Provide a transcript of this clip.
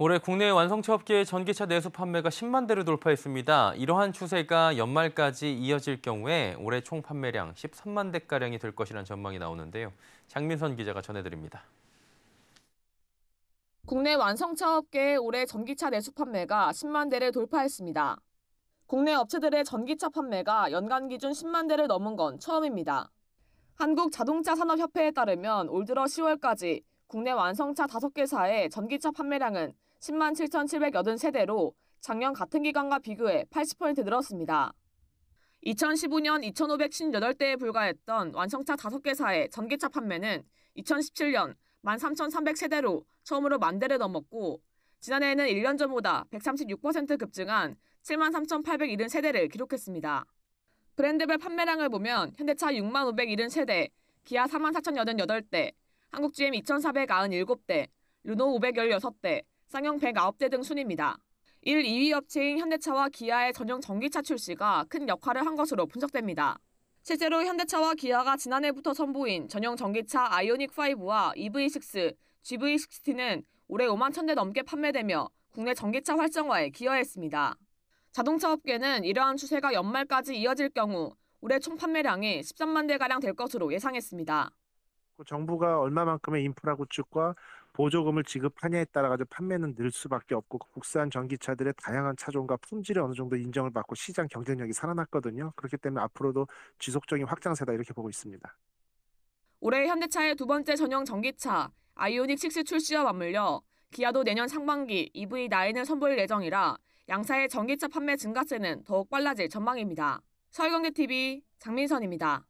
올해 국내 완성차 업계의 전기차 내수 판매가 10만 대를 돌파했습니다. 이러한 추세가 연말까지 이어질 경우에 올해 총 판매량 13만 대가량이 될 것이라는 전망이 나오는데요. 장민선 기자가 전해드립니다. 국내 완성차 업계의 올해 전기차 내수 판매가 10만 대를 돌파했습니다. 국내 업체들의 전기차 판매가 연간 기준 10만 대를 넘은 건 처음입니다. 한국자동차산업협회에 따르면 올 들어 10월까지 국내 완성차 5개사의 전기차 판매량은 10만 7 7 8 3대로 작년 같은 기간과 비교해 80% 늘었습니다. 2015년 2,558대에 불과했던 완성차 5개사의 전기차 판매는 2017년 13,300세대로 처음으로 만 대를 넘었고 지난해에는 1년 전보다 136% 급증한 7 3 8 7세대를 기록했습니다. 브랜드별 판매량을 보면 현대차 6만5 7세대 기아 44,088대, 한국GM 2497대, 르노 516대, 쌍용 109대 등 순입니다. 1, 2위 업체인 현대차와 기아의 전용 전기차 출시가 큰 역할을 한 것으로 분석됩니다. 실제로 현대차와 기아가 지난해부터 선보인 전용 전기차 아이오닉5와 EV6, g v 6 0은 올해 5만 0대 넘게 판매되며 국내 전기차 활성화에 기여했습니다. 자동차 업계는 이러한 추세가 연말까지 이어질 경우 올해 총 판매량이 13만 대가량 될 것으로 예상했습니다. 정부가 얼마만큼의 인프라 구축과 보조금을 지급하냐에 따라 가지고 판매는 늘 수밖에 없고 그 국산 전기차들의 다양한 차종과 품질이 어느 정도 인정을 받고 시장 경쟁력이 살아났거든요. 그렇기 때문에 앞으로도 지속적인 확장세다 이렇게 보고 있습니다. 올해 현대차의 두 번째 전용 전기차 아이오닉 6 출시와 맞물려 기아도 내년 상반기 EV9을 선보일 예정이라 양사의 전기차 판매 증가세는 더욱 빨라질 전망입니다. 서울경제TV 장민선입니다.